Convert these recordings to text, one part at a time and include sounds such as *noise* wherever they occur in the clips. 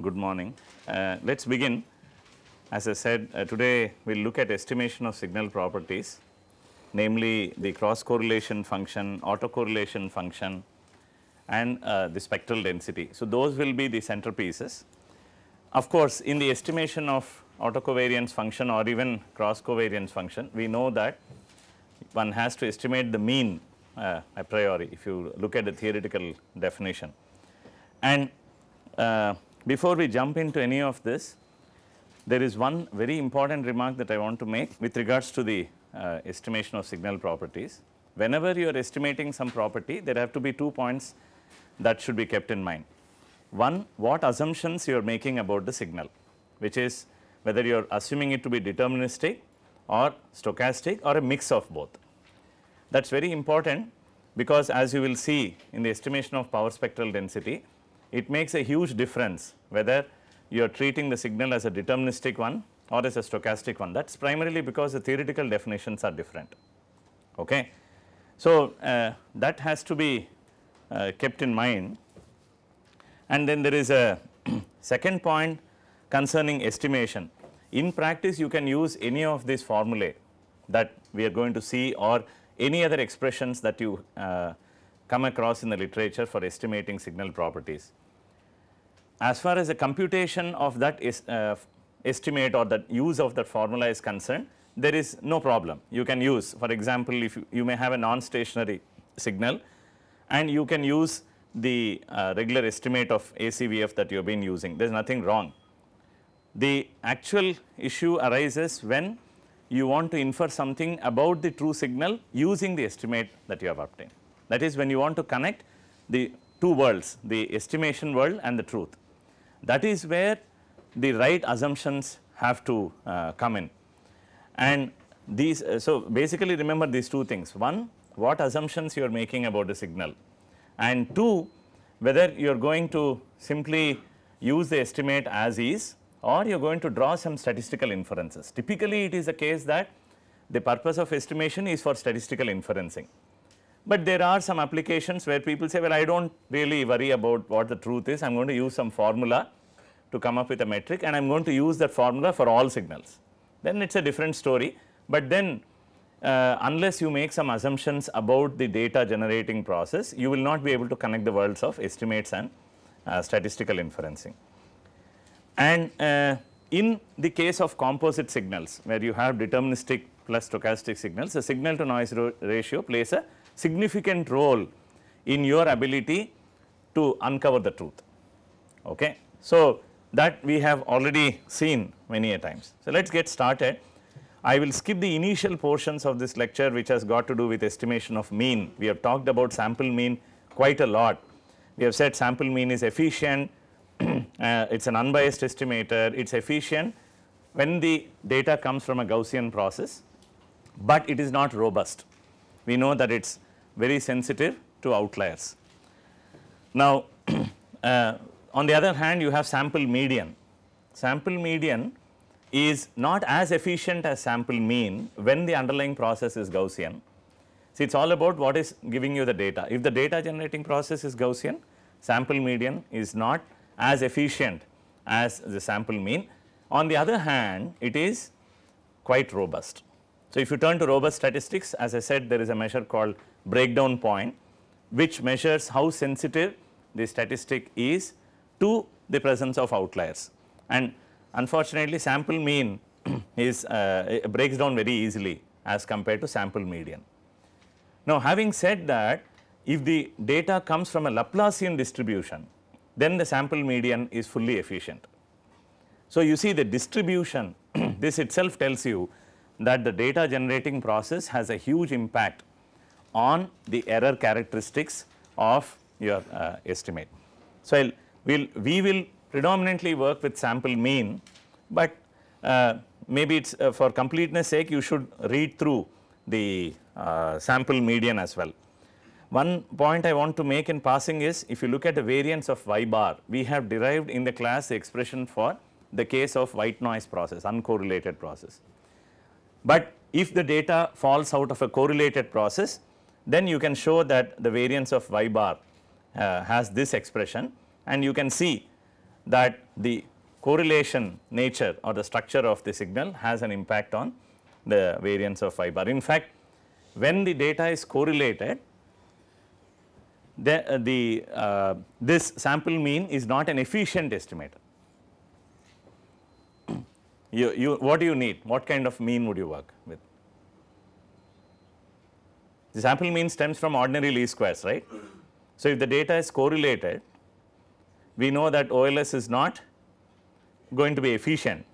good morning. Uh, let us begin. As I said, uh, today we will look at estimation of signal properties, namely the cross correlation function, autocorrelation function and uh, the spectral density. So, those will be the centerpieces. Of course, in the estimation of autocovariance function or even cross covariance function, we know that one has to estimate the mean uh, a priori if you look at the theoretical definition. And uh, before we jump into any of this, there is one very important remark that I want to make with regards to the uh, estimation of signal properties. Whenever you are estimating some property, there have to be two points that should be kept in mind. One, what assumptions you are making about the signal, which is whether you are assuming it to be deterministic or stochastic or a mix of both. That is very important because as you will see in the estimation of power spectral density, it makes a huge difference whether you are treating the signal as a deterministic one or as a stochastic one. That is primarily because the theoretical definitions are different. Okay. So, uh, that has to be uh, kept in mind and then there is a *clears throat* second point concerning estimation. In practice you can use any of these formulae that we are going to see or any other expressions that you uh, come across in the literature for estimating signal properties. As far as the computation of that is, uh, estimate or the use of that formula is concerned, there is no problem. You can use, for example, if you, you may have a non-stationary signal and you can use the uh, regular estimate of ACVF that you have been using. There is nothing wrong. The actual issue arises when you want to infer something about the true signal using the estimate that you have obtained. That is when you want to connect the two worlds, the estimation world and the truth. That is where the right assumptions have to uh, come in. And these, uh, so basically remember these two things. One, what assumptions you are making about the signal and two, whether you are going to simply use the estimate as is or you are going to draw some statistical inferences. Typically, it is the case that the purpose of estimation is for statistical inferencing. But there are some applications where people say, well, I don't really worry about what the truth is. I'm going to use some formula to come up with a metric and I'm going to use that formula for all signals. Then it's a different story. But then uh, unless you make some assumptions about the data generating process, you will not be able to connect the worlds of estimates and uh, statistical inferencing. And uh, in the case of composite signals, where you have deterministic plus stochastic signals, the signal to noise ratio plays a significant role in your ability to uncover the truth. Okay? So, that we have already seen many a times. So, let us get started. I will skip the initial portions of this lecture which has got to do with estimation of mean. We have talked about sample mean quite a lot. We have said sample mean is efficient, *clears throat* uh, it is an unbiased estimator, it is efficient when the data comes from a Gaussian process, but it is not robust. We know that it is very sensitive to outliers. Now, *clears throat* uh, on the other hand you have sample median. Sample median is not as efficient as sample mean when the underlying process is Gaussian. See it is all about what is giving you the data. If the data generating process is Gaussian, sample median is not as efficient as the sample mean. On the other hand, it is quite robust. So, if you turn to robust statistics, as I said, there is a measure called breakdown point, which measures how sensitive the statistic is to the presence of outliers. And unfortunately, sample mean *clears throat* is uh, breaks down very easily as compared to sample median. Now, having said that, if the data comes from a Laplacian distribution, then the sample median is fully efficient. So, you see the distribution, *clears throat* this itself tells you that the data generating process has a huge impact on the error characteristics of your uh, estimate. So, I'll, we'll, we will predominantly work with sample mean, but uh, maybe it is uh, for completeness sake you should read through the uh, sample median as well. One point I want to make in passing is if you look at the variance of y bar, we have derived in the class the expression for the case of white noise process, uncorrelated process. But if the data falls out of a correlated process, then you can show that the variance of y bar uh, has this expression and you can see that the correlation nature or the structure of the signal has an impact on the variance of y bar. In fact, when the data is correlated, the, uh, the uh, this sample mean is not an efficient estimator. You, you, what do you need? What kind of mean would you work with? The sample mean stems from ordinary least squares, right? So, if the data is correlated, we know that OLS is not going to be efficient.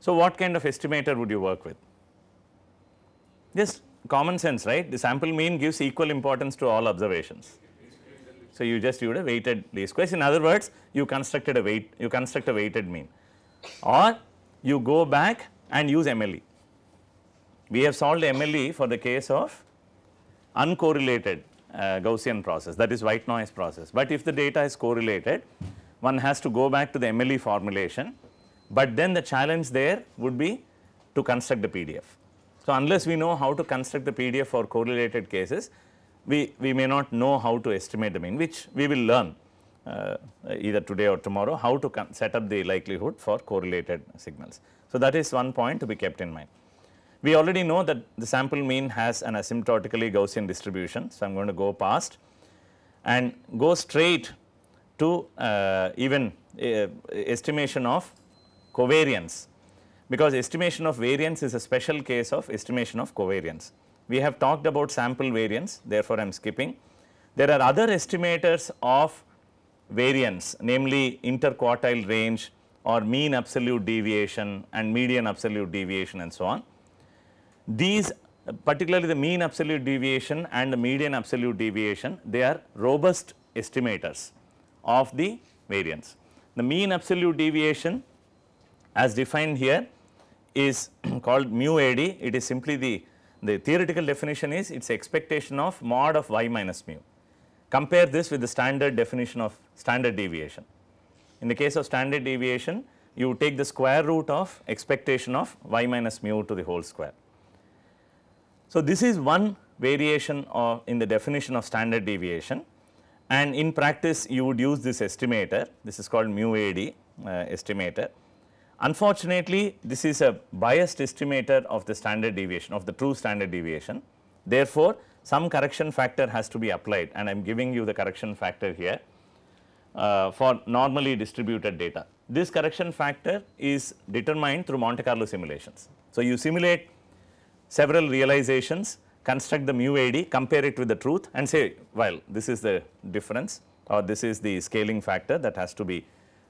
So, what kind of estimator would you work with? Just common sense, right? The sample mean gives equal importance to all observations. So, you just used a weighted least squares. In other words, you constructed a weight, you construct a weighted mean or you go back and use MLE. We have solved MLE for the case of uncorrelated uh, Gaussian process that is white noise process. But if the data is correlated, one has to go back to the MLE formulation, but then the challenge there would be to construct the PDF. So, unless we know how to construct the PDF for correlated cases, we, we may not know how to estimate the mean, which we will learn uh, either today or tomorrow how to set up the likelihood for correlated signals. So, that is one point to be kept in mind. We already know that the sample mean has an asymptotically Gaussian distribution. So, I am going to go past and go straight to uh, even uh, estimation of covariance because estimation of variance is a special case of estimation of covariance. We have talked about sample variance therefore, I am skipping. There are other estimators of variance namely interquartile range or mean absolute deviation and median absolute deviation and so on. These particularly the mean absolute deviation and the median absolute deviation they are robust estimators of the variance. The mean absolute deviation as defined here is *clears throat* called mu AD it is simply the the theoretical definition is its expectation of mod of y minus mu. Compare this with the standard definition of standard deviation. In the case of standard deviation, you take the square root of expectation of y minus mu to the whole square. So, this is one variation of in the definition of standard deviation and in practice you would use this estimator, this is called mu AD uh, estimator. Unfortunately, this is a biased estimator of the standard deviation of the true standard deviation. Therefore, some correction factor has to be applied and I am giving you the correction factor here uh, for normally distributed data. This correction factor is determined through Monte Carlo simulations. So, you simulate several realizations, construct the mu AD, compare it with the truth and say, well, this is the difference or this is the scaling factor that has to be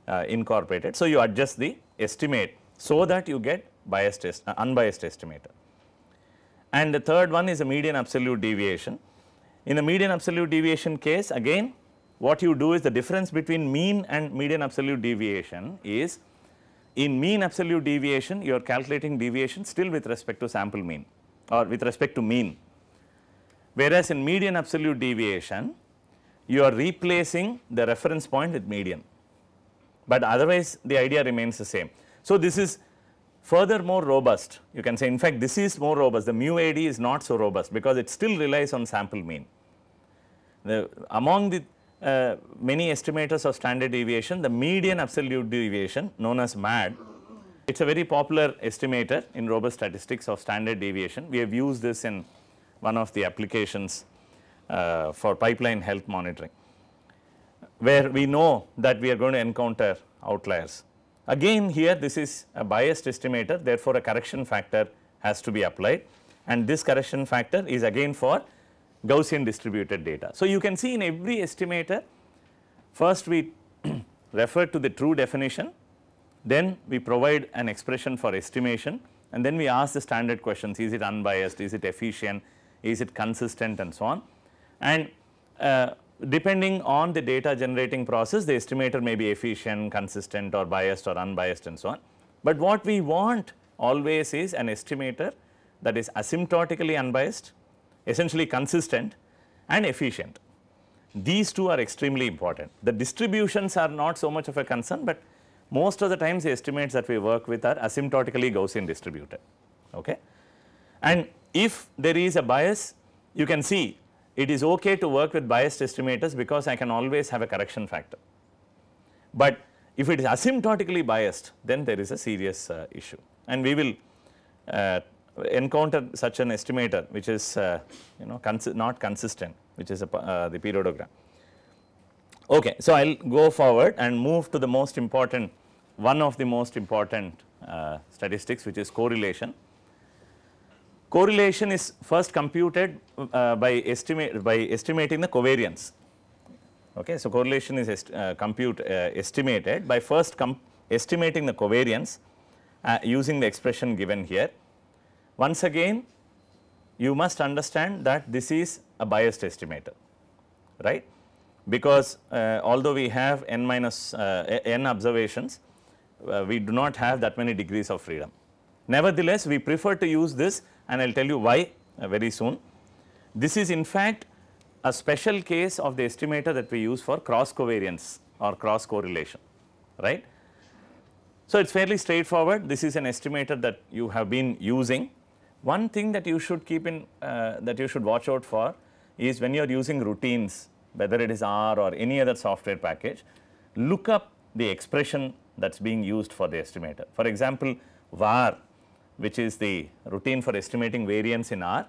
uh, incorporated. So, you adjust the estimate so that you get biased, uh, unbiased estimator. And the third one is a median absolute deviation. In a median absolute deviation case again what you do is the difference between mean and median absolute deviation is in mean absolute deviation you are calculating deviation still with respect to sample mean or with respect to mean. Whereas in median absolute deviation you are replacing the reference point with median, but otherwise the idea remains the same. So, this is further more robust. You can say in fact this is more robust, the mu AD is not so robust because it still relies on sample mean. The, among the uh, many estimators of standard deviation, the median absolute deviation known as MAD, it is a very popular estimator in robust statistics of standard deviation. We have used this in one of the applications uh, for pipeline health monitoring, where we know that we are going to encounter outliers. Again here this is a biased estimator therefore a correction factor has to be applied and this correction factor is again for Gaussian distributed data. So, you can see in every estimator first we *clears throat* refer to the true definition then we provide an expression for estimation and then we ask the standard questions is it unbiased, is it efficient, is it consistent and so on. And uh, depending on the data generating process, the estimator may be efficient, consistent or biased or unbiased and so on. But what we want always is an estimator that is asymptotically unbiased, essentially consistent and efficient. These two are extremely important. The distributions are not so much of a concern, but most of the times the estimates that we work with are asymptotically Gaussian distributed. Okay? And if there is a bias, you can see it is okay to work with biased estimators because I can always have a correction factor. But if it is asymptotically biased, then there is a serious uh, issue and we will uh, encounter such an estimator which is uh, you know consi not consistent which is a, uh, the periodogram. Okay, so I will go forward and move to the most important one of the most important uh, statistics which is correlation. Correlation is first computed uh, by, estimate, by estimating the covariance. Okay, so correlation is est uh, compute uh, estimated by first estimating the covariance uh, using the expression given here. Once again, you must understand that this is a biased estimator, right? Because uh, although we have n minus n observations, uh, we do not have that many degrees of freedom. Nevertheless, we prefer to use this and I will tell you why uh, very soon. This is in fact a special case of the estimator that we use for cross covariance or cross correlation, right. So, it is fairly straightforward. This is an estimator that you have been using. One thing that you should keep in, uh, that you should watch out for is when you are using routines, whether it is R or any other software package, look up the expression that is being used for the estimator. For example, var which is the routine for estimating variance in R,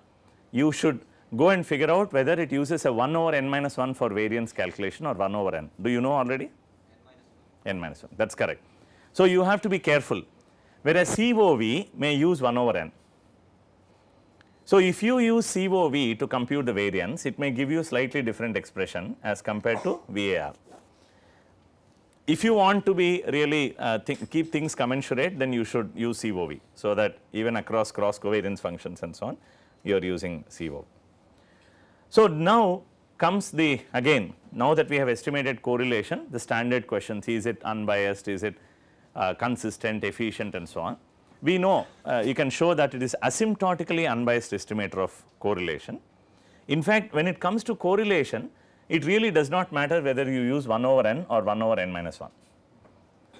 you should go and figure out whether it uses a 1 over n minus 1 for variance calculation or 1 over n. Do you know already? n minus 1, that is correct. So, you have to be careful whereas COV may use 1 over n. So, if you use COV to compute the variance, it may give you slightly different expression as compared to VAR if you want to be really uh, keep things commensurate, then you should use COV so that even across cross covariance functions and so on, you are using COV. So now comes the again now that we have estimated correlation, the standard questions is it unbiased, is it uh, consistent, efficient, and so on. We know uh, you can show that it is asymptotically unbiased estimator of correlation. In fact, when it comes to correlation, it really does not matter whether you use 1 over n or 1 over n minus 1.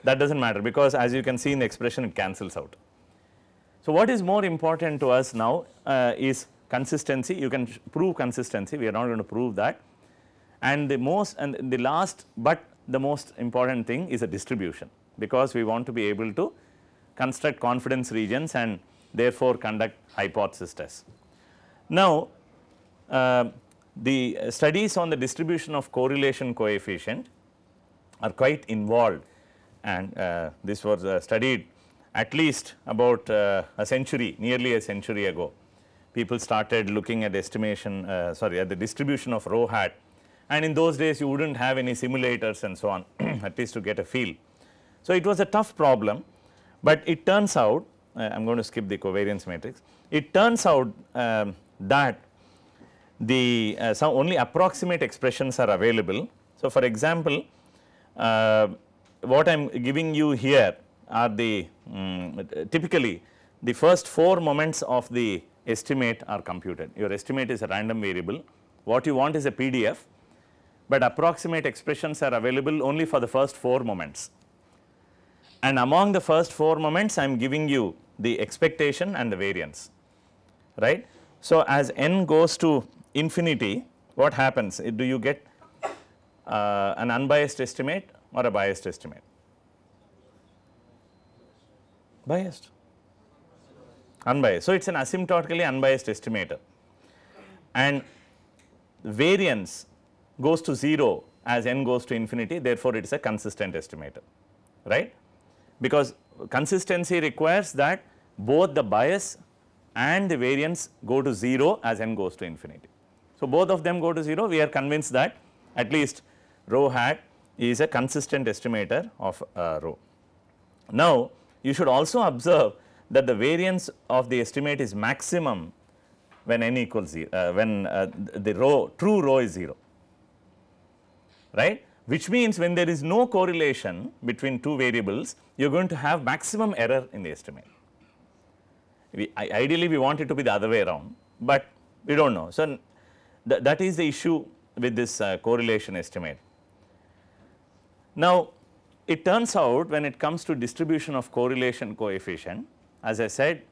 That does not matter because as you can see in the expression it cancels out. So, what is more important to us now uh, is consistency you can prove consistency we are not going to prove that and the most and the last but the most important thing is a distribution because we want to be able to construct confidence regions and therefore conduct hypothesis tests. Now, uh, the uh, studies on the distribution of correlation coefficient are quite involved and uh, this was uh, studied at least about uh, a century, nearly a century ago. People started looking at estimation, uh, sorry, at the distribution of rho hat and in those days you would not have any simulators and so on *clears throat* at least to get a feel. So, it was a tough problem, but it turns out uh, I am going to skip the covariance matrix. It turns out um, that the uh, some only approximate expressions are available. So, for example, uh, what I am giving you here are the um, typically the first 4 moments of the estimate are computed. Your estimate is a random variable. What you want is a PDF, but approximate expressions are available only for the first 4 moments. And among the first 4 moments, I am giving you the expectation and the variance, right. So, as n goes to infinity, what happens? Do you get uh, an unbiased estimate or a biased estimate? Biased, unbiased. So, it is an asymptotically unbiased estimator and variance goes to 0 as n goes to infinity therefore, it is a consistent estimator right because consistency requires that both the bias and the variance go to 0 as n goes to infinity. So, both of them go to 0 we are convinced that at least rho hat is a consistent estimator of uh, rho. Now, you should also observe that the variance of the estimate is maximum when n equals 0 uh, when uh, the rho true rho is 0 right which means when there is no correlation between two variables you are going to have maximum error in the estimate. We, I, ideally we want it to be the other way around, but we do not know. So, Th that is the issue with this uh, correlation estimate. Now, it turns out when it comes to distribution of correlation coefficient, as I said,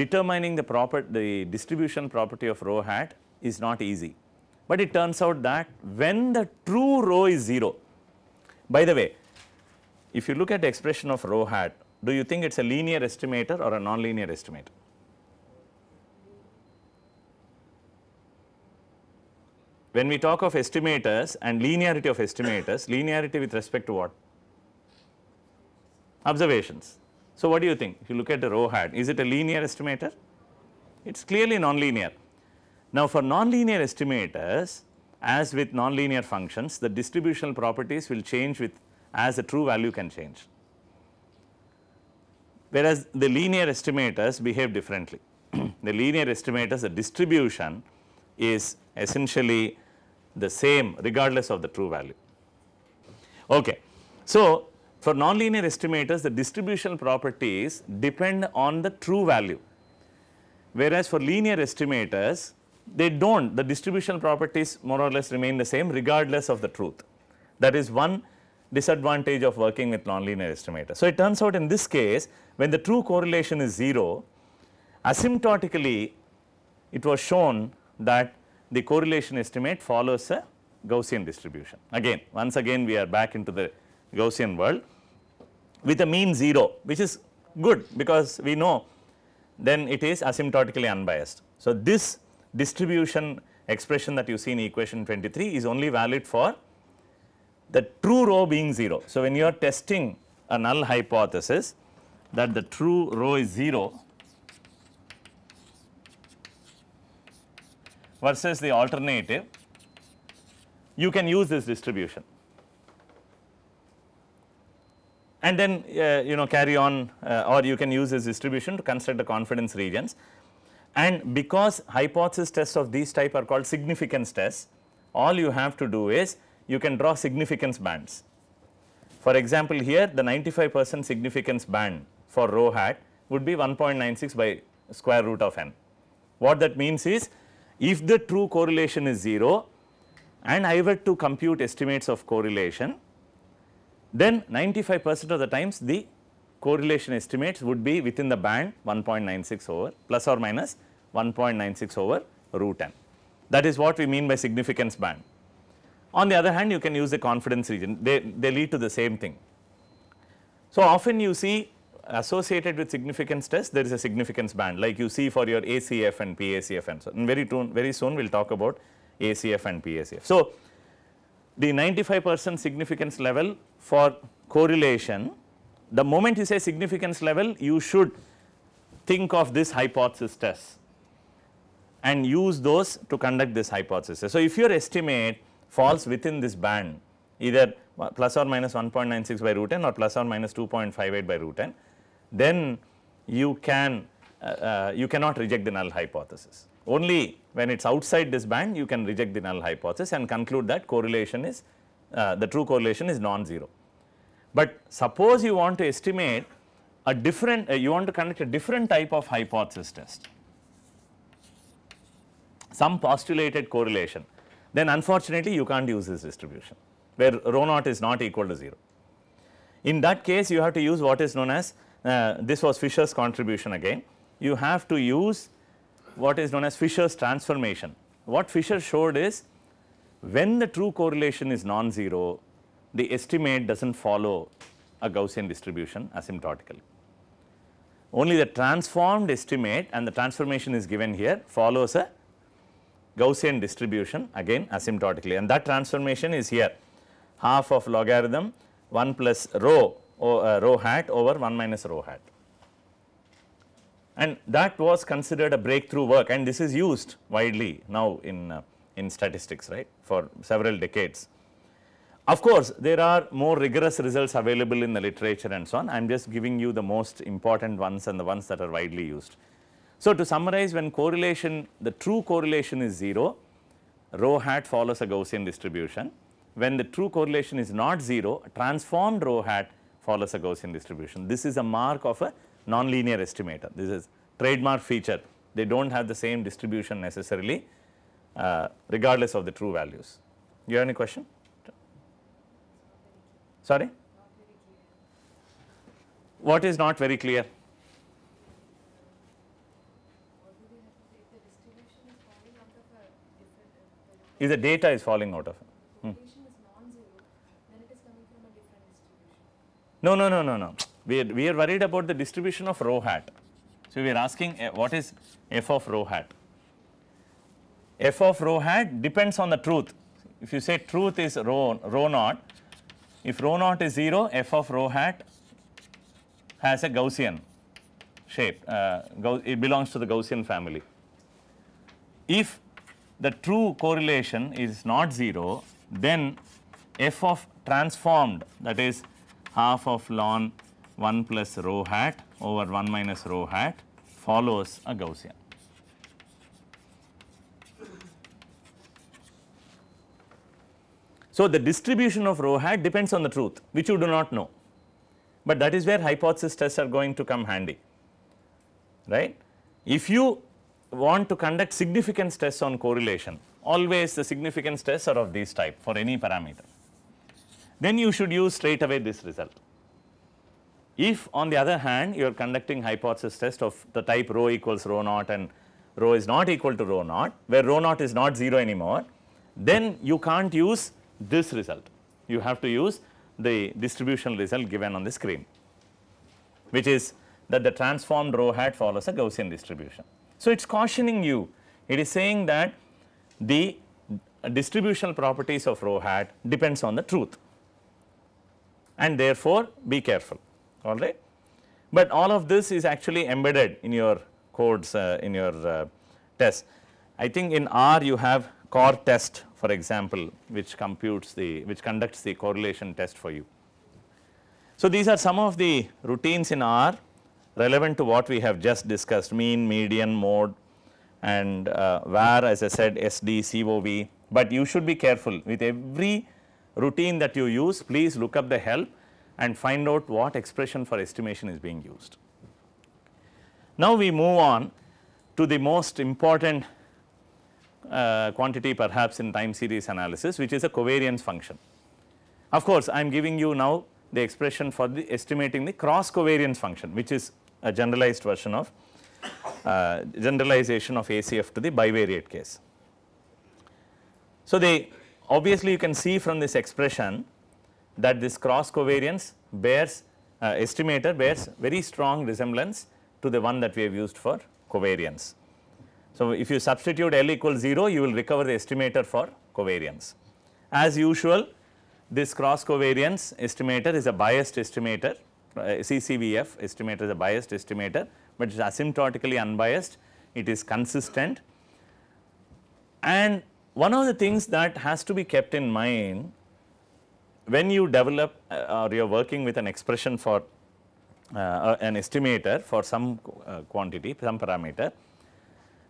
determining the proper the distribution property of rho hat is not easy. But it turns out that when the true rho is 0, by the way, if you look at the expression of rho hat, do you think it is a linear estimator or a nonlinear estimator? when we talk of estimators and linearity of estimators, linearity with respect to what? Observations. So, what do you think? If you look at the row hat, is it a linear estimator? It is clearly nonlinear. Now, for nonlinear estimators, as with nonlinear functions, the distributional properties will change with as the true value can change. Whereas, the linear estimators behave differently. *clears throat* the linear estimators, the distribution is essentially the same regardless of the true value. Okay. So, for nonlinear estimators the distributional properties depend on the true value whereas for linear estimators they do not the distributional properties more or less remain the same regardless of the truth. That is one disadvantage of working with nonlinear estimators. So, it turns out in this case when the true correlation is 0 asymptotically it was shown that the correlation estimate follows a Gaussian distribution. Again, once again we are back into the Gaussian world with a mean 0 which is good because we know then it is asymptotically unbiased. So, this distribution expression that you see in equation 23 is only valid for the true rho being 0. So, when you are testing a null hypothesis that the true rho is 0, versus the alternative, you can use this distribution and then uh, you know carry on uh, or you can use this distribution to construct the confidence regions. And because hypothesis tests of these type are called significance tests, all you have to do is you can draw significance bands. For example, here the 95 percent significance band for rho hat would be 1.96 by square root of n. What that means is if the true correlation is 0 and I were to compute estimates of correlation, then 95 percent of the times the correlation estimates would be within the band 1.96 over plus or minus 1.96 over root n. That is what we mean by significance band. On the other hand, you can use the confidence region, they, they lead to the same thing. So, often you see associated with significance test, there is a significance band like you see for your ACF and PACF and so and very, soon, very soon we will talk about ACF and PACF. So, the 95 percent significance level for correlation, the moment you say significance level you should think of this hypothesis test and use those to conduct this hypothesis. So, if your estimate falls within this band either plus or minus 1.96 by root n or plus or minus 2.58 by root n, then you can uh, uh, you cannot reject the null hypothesis. Only when it is outside this band you can reject the null hypothesis and conclude that correlation is uh, the true correlation is non-zero. But suppose you want to estimate a different uh, you want to conduct a different type of hypothesis test some postulated correlation then unfortunately you can't use this distribution where rho naught is not equal to 0. In that case you have to use what is known as uh, this was Fisher's contribution again. You have to use what is known as Fisher's transformation. What Fisher showed is when the true correlation is non-zero, the estimate does not follow a Gaussian distribution asymptotically. Only the transformed estimate and the transformation is given here follows a Gaussian distribution again asymptotically and that transformation is here half of logarithm 1 plus rho uh, rho hat over 1 minus rho hat. And that was considered a breakthrough work and this is used widely now in, uh, in statistics right for several decades. Of course, there are more rigorous results available in the literature and so on. I am just giving you the most important ones and the ones that are widely used. So, to summarize when correlation, the true correlation is 0, rho hat follows a Gaussian distribution. When the true correlation is not 0, transformed rho hat follows a Gaussian distribution. This is a mark of a nonlinear estimator. This is trademark feature. They do not have the same distribution necessarily uh, regardless of the true values. You have any question? Sorry? What is not very clear? Is the data is falling out of No, no, no, no, no. We are, we are worried about the distribution of rho hat. So, we are asking uh, what is f of rho hat? f of rho hat depends on the truth. If you say truth is rho, rho naught, if rho naught is 0, f of rho hat has a Gaussian shape, uh, it belongs to the Gaussian family. If the true correlation is not 0, then f of transformed that is half of ln 1 plus rho hat over 1 minus rho hat follows a Gaussian. So, the distribution of rho hat depends on the truth which you do not know, but that is where hypothesis tests are going to come handy, right. If you want to conduct significance tests on correlation, always the significance tests are of this type for any parameter then you should use straight away this result. If on the other hand you are conducting hypothesis test of the type rho equals rho naught and rho is not equal to rho naught where rho naught is not 0 anymore then you can't use this result. You have to use the distribution result given on the screen which is that the transformed rho hat follows a Gaussian distribution. So, it is cautioning you it is saying that the distributional properties of rho hat depends on the truth and therefore be careful all right. But all of this is actually embedded in your codes uh, in your uh, test. I think in R you have core test for example which computes the which conducts the correlation test for you. So, these are some of the routines in R relevant to what we have just discussed mean, median, mode and uh, var as I said SD, COV, but you should be careful with every routine that you use, please look up the help and find out what expression for estimation is being used. Now, we move on to the most important uh, quantity perhaps in time series analysis which is a covariance function. Of course, I am giving you now the expression for the estimating the cross covariance function which is a generalized version of uh, generalization of ACF to the bivariate case. So, the Obviously, you can see from this expression that this cross covariance bears uh, estimator bears very strong resemblance to the one that we have used for covariance. So, if you substitute L equals 0, you will recover the estimator for covariance. As usual, this cross covariance estimator is a biased estimator, uh, CCVF estimator is a biased estimator, but it is asymptotically unbiased, it is consistent and one of the things that has to be kept in mind when you develop uh, or you are working with an expression for uh, uh, an estimator for some uh, quantity, some parameter,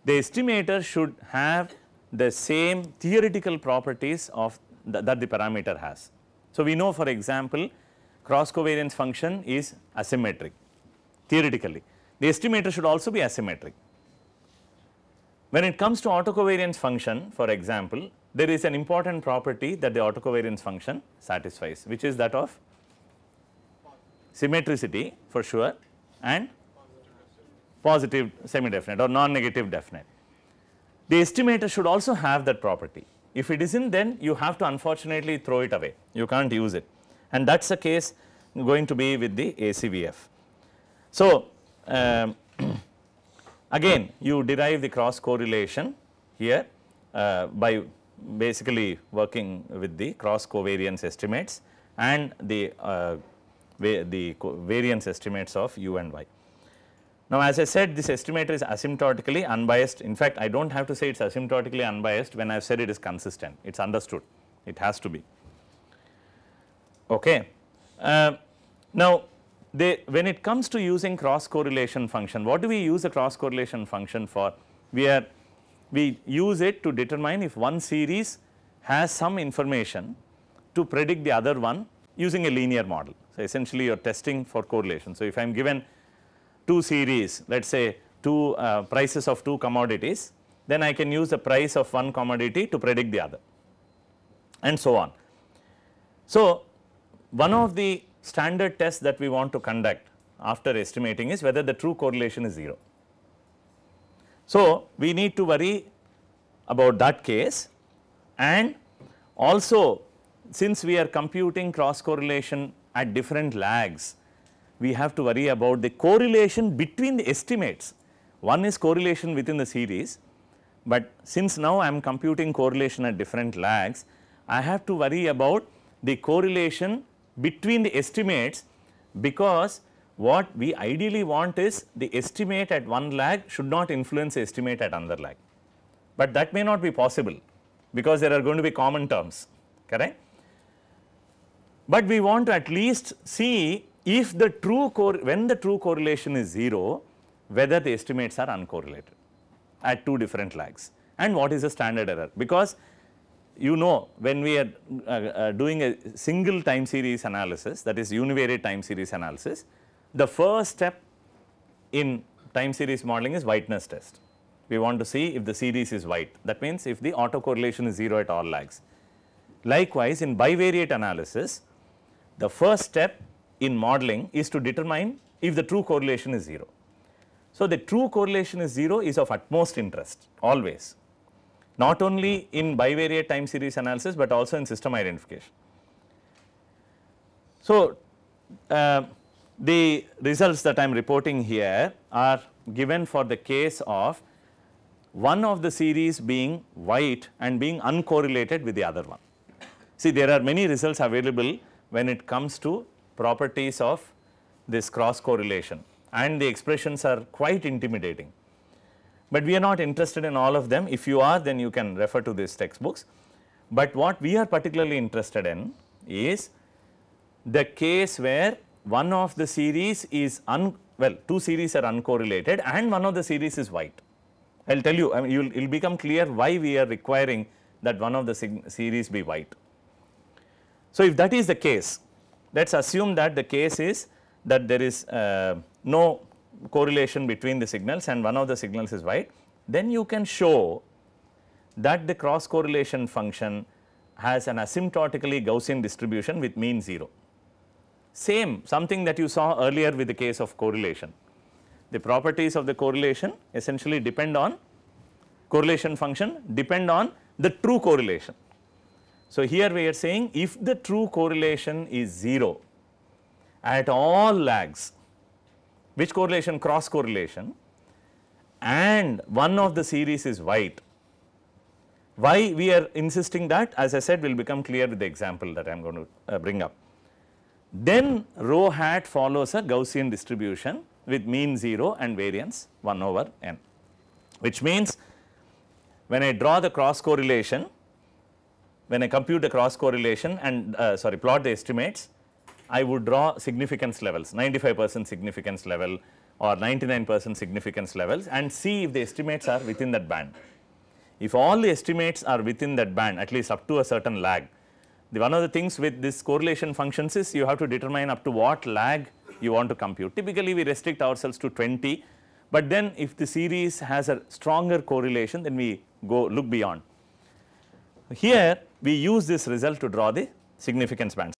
the estimator should have the same theoretical properties of th that the parameter has. So, we know for example, cross covariance function is asymmetric theoretically. The estimator should also be asymmetric. When it comes to autocovariance function, for example, there is an important property that the autocovariance function satisfies, which is that of symmetricity for sure and positive semi-definite or non-negative definite. The estimator should also have that property. If it is not then you have to unfortunately throw it away, you cannot use it and that is the case going to be with the ACVF. So, um, Again, you derive the cross correlation here uh, by basically working with the cross covariance estimates and the, uh, the variance estimates of u and y. Now, as I said this estimator is asymptotically unbiased. In fact, I do not have to say it is asymptotically unbiased when I have said it is consistent, it is understood, it has to be. Okay. Uh, now, they, when it comes to using cross correlation function, what do we use a cross correlation function for? We are, we use it to determine if one series has some information to predict the other one using a linear model. So, essentially you are testing for correlation. So, if I am given two series, let us say two uh, prices of two commodities, then I can use the price of one commodity to predict the other and so on. So, one of the standard test that we want to conduct after estimating is whether the true correlation is 0. So, we need to worry about that case and also since we are computing cross correlation at different lags, we have to worry about the correlation between the estimates. One is correlation within the series, but since now I am computing correlation at different lags, I have to worry about the correlation between the estimates because what we ideally want is the estimate at one lag should not influence the estimate at another lag. But that may not be possible because there are going to be common terms, correct? But we want to at least see if the true when the true correlation is 0, whether the estimates are uncorrelated at two different lags and what is the standard error because you know when we are uh, uh, doing a single time series analysis that is univariate time series analysis, the first step in time series modeling is whiteness test. We want to see if the series is white that means if the autocorrelation is 0 at all lags. Likewise, in bivariate analysis the first step in modeling is to determine if the true correlation is 0. So, the true correlation is 0 is of utmost interest always not only in bivariate time series analysis, but also in system identification. So, uh, the results that I am reporting here are given for the case of one of the series being white and being uncorrelated with the other one. See there are many results available when it comes to properties of this cross correlation and the expressions are quite intimidating but we are not interested in all of them. If you are, then you can refer to these textbooks. But what we are particularly interested in is the case where one of the series is un well two series are uncorrelated and one of the series is white. I will tell you I mean you will become clear why we are requiring that one of the series be white. So, if that is the case let us assume that the case is that there is uh, no correlation between the signals and one of the signals is white, then you can show that the cross correlation function has an asymptotically Gaussian distribution with mean 0. Same something that you saw earlier with the case of correlation. The properties of the correlation essentially depend on correlation function depend on the true correlation. So, here we are saying if the true correlation is 0 at all lags which correlation? Cross correlation and one of the series is white. Why we are insisting that as I said will become clear with the example that I am going to uh, bring up. Then rho hat follows a Gaussian distribution with mean 0 and variance 1 over n which means when I draw the cross correlation when I compute the cross correlation and uh, sorry plot the estimates I would draw significance levels, 95 percent significance level or 99 percent significance levels and see if the estimates are within that band. If all the estimates are within that band at least up to a certain lag, the one of the things with this correlation functions is you have to determine up to what lag you want to compute. Typically, we restrict ourselves to 20, but then if the series has a stronger correlation, then we go look beyond. Here, we use this result to draw the significance bands.